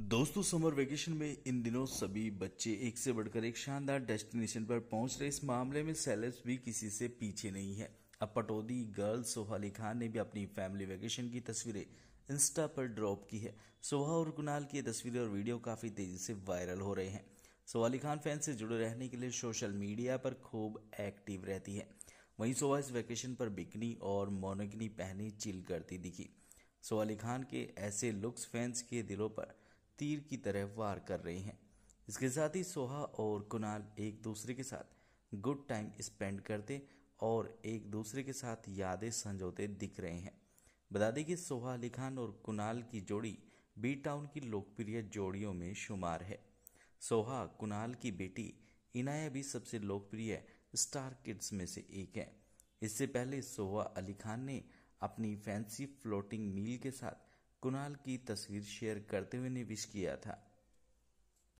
दोस्तों summer vacation में इन दिनों सभी बच्चे एक से बढ़कर एक शानदार डेस्टिनेशन पर पहुंच रहे इस मामले में सेलेब्स भी किसी से पीछे नहीं है अब पटौदी गर्ल सोहा अली खान ने भी अपनी फैमिली वेकेशन की तस्वीरें इंस्टा पर ड्रॉप की है सोहा और कुणाल की तस्वीरें और वीडियो काफी तेजी से वायरल हो रहे हैं सोहा अली खान फैन से जुड़े रहने के लिए सोशल मीडिया पर खूब एक्टिव रहती है वहीं सोहा इस वेकेशन पर बिकनी और मोनगनी पहनी चिल करती दिखी सोहा अली खान के ऐसे लुक्स फैंस के दिलों पर तीर की तरह वार कर रही हैं इसके साथ ही सोहा और कुणाल एक दूसरे के साथ गुड टाइम स्पेंड करते और एक दूसरे के साथ यादें संजोते दिख रहे हैं बता दें कि सोहा अली खान और कुणाल की जोड़ी बी टाउन की लोकप्रिय जोड़ियों में शुमार है सोहा कुणाल की बेटी इनाया भी सबसे लोकप्रिय स्टार किड्स में से एक है इससे पहले सोहा अली खान ने अपनी फैंसी फ्लोटिंग मील के साथ कुणाल की तस्वीर शेयर करते हुए निवेश किया था